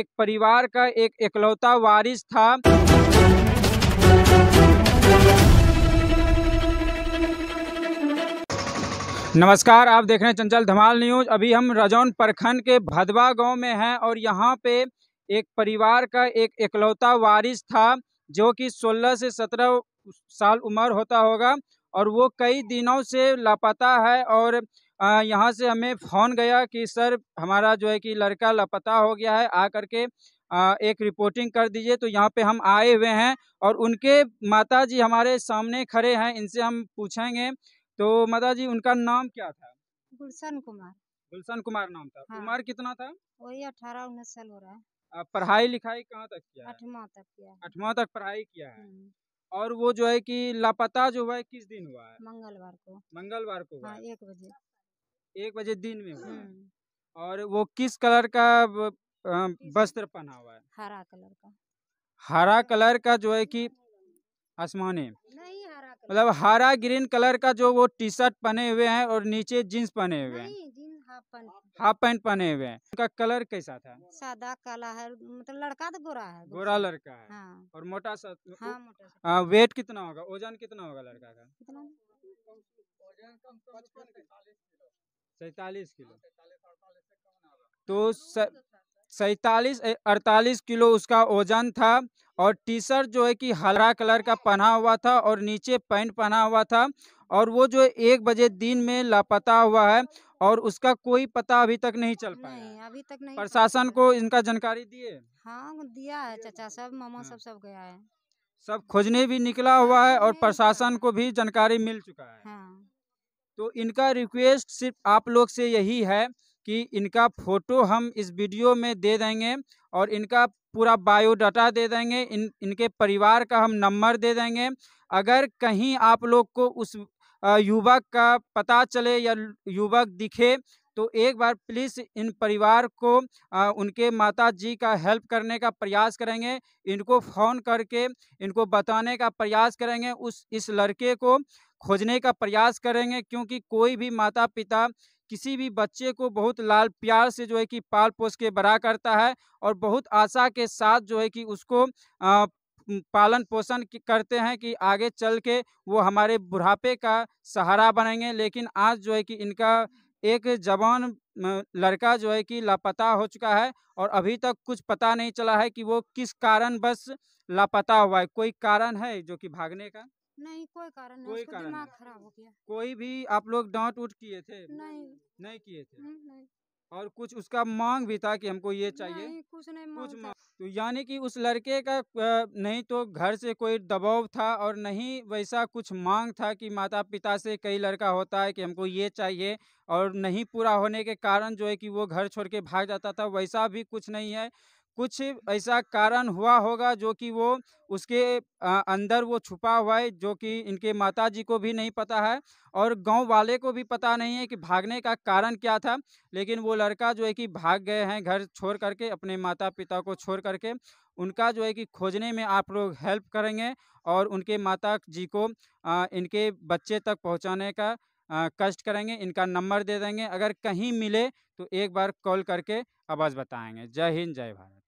एक परिवार का एक इकलौता वारिस था नमस्कार आप देख रहे हैं चंचल धमाल न्यूज अभी हम रजौन प्रखंड के भदवा गांव में हैं और यहां पे एक परिवार का एक इकलौता वारिस था जो कि 16 से 17 साल उम्र होता होगा और वो कई दिनों से लापता है और यहाँ से हमें फ़ोन गया कि सर हमारा जो है कि लड़का लापता हो गया है आ करके आ, एक रिपोर्टिंग कर दीजिए तो यहाँ पे हम आए हुए हैं और उनके माता जी हमारे सामने खड़े हैं इनसे हम पूछेंगे तो माता जी उनका नाम क्या था गुलशन कुमार गुलशन कुमार नाम था हाँ। उम्र कितना था वही अठारह उन्नीस साल हो रहा है पढ़ाई लिखाई कहाँ तक किया अठवा तक किया अठवा तक पढ़ाई किया है हम्म। और वो जो है कि लापता जो है किस दिन हुआ है मंगलवार को मंगलवार को हाँ, एक बजे एक बजे दिन में हुआ हम्म। और वो किस कलर का वस्त्र पहना हुआ है हरा कलर का हरा कलर का जो है कि आसमानी मतलब हरा ग्रीन कलर का जो वो टी शर्ट पहने हुए हैं और नीचे जीन्स पहने हुए हैं हाफ पैंट पहने हुए हैं उनका कलर कैसा था सादा काला है मतलब लड़का तो गोरा है गोरा लड़का है हाँ। और मोटा सा तो हाँ, मोटा आ, वेट कितना होगा वजन कितना होगा लड़का का सैतालीस किलो हाँ, तो, तो सैतालीस अड़तालीस किलो उसका वजन था और टी शर्ट जो है कि हरा कलर का पहना हुआ था और नीचे पैंट पहना हुआ था और वो जो एक बजे दिन में लापता हुआ है और उसका कोई पता अभी तक नहीं चल पाया अभी तक नहीं प्रशासन को इनका जानकारी दिए हाँ दिया है चाचा सब मामा हाँ। सब सब गया है सब खोजने भी निकला हुआ है और प्रशासन को भी जानकारी मिल चुका है हाँ। तो इनका रिक्वेस्ट सिर्फ आप लोग से यही है कि इनका फ़ोटो हम इस वीडियो में दे देंगे और इनका पूरा बायोडाटा दे देंगे इन इनके परिवार का हम नंबर दे देंगे अगर कहीं आप लोग को उस युवक का पता चले या युवक दिखे तो एक बार प्लीज़ इन परिवार को आ, उनके माता जी का हेल्प करने का प्रयास करेंगे इनको फ़ोन करके इनको बताने का प्रयास करेंगे उस इस लड़के को खोजने का प्रयास करेंगे क्योंकि कोई भी माता पिता किसी भी बच्चे को बहुत लाल प्यार से जो है कि पाल पोस के बड़ा करता है और बहुत आशा के साथ जो है कि उसको आ, पालन पोषण करते हैं कि आगे चल के वो हमारे बुढ़ापे का सहारा बनेंगे लेकिन आज जो है कि इनका एक जवान लड़का जो है कि लापता हो चुका है और अभी तक कुछ पता नहीं चला है कि वो किस कारण बस लापता हुआ है कोई कारण है जो कि भागने का नहीं कोई कारण नहीं कोई कारण खराब हो गया कोई भी आप लोग डांट उठ किए थे नहीं नहीं किए थे हम्म, नहीं। और कुछ उसका मांग भी था कि हमको ये चाहिए नहीं, कुछ नहीं मांग कुछ मांग तो यानी कि उस लड़के का नहीं तो घर से कोई दबाव था और नहीं वैसा कुछ मांग था कि माता पिता से कई लड़का होता है कि हमको ये चाहिए और नहीं पूरा होने के कारण जो है कि वो घर छोड़ के भाग जाता था वैसा भी कुछ नहीं है कुछ ऐसा कारण हुआ होगा जो कि वो उसके अंदर वो छुपा हुआ है जो कि इनके माता जी को भी नहीं पता है और गांव वाले को भी पता नहीं है कि भागने का कारण क्या था लेकिन वो लड़का जो है कि भाग गए हैं घर छोड़ करके अपने माता पिता को छोड़ करके उनका जो है कि खोजने में आप लोग हेल्प करेंगे और उनके माता जी को आ, इनके बच्चे तक पहुँचाने का कष्ट करेंगे इनका नंबर दे देंगे अगर कहीं मिले तो एक बार कॉल करके आवाज़ बताएंगे जय हिंद जय भारत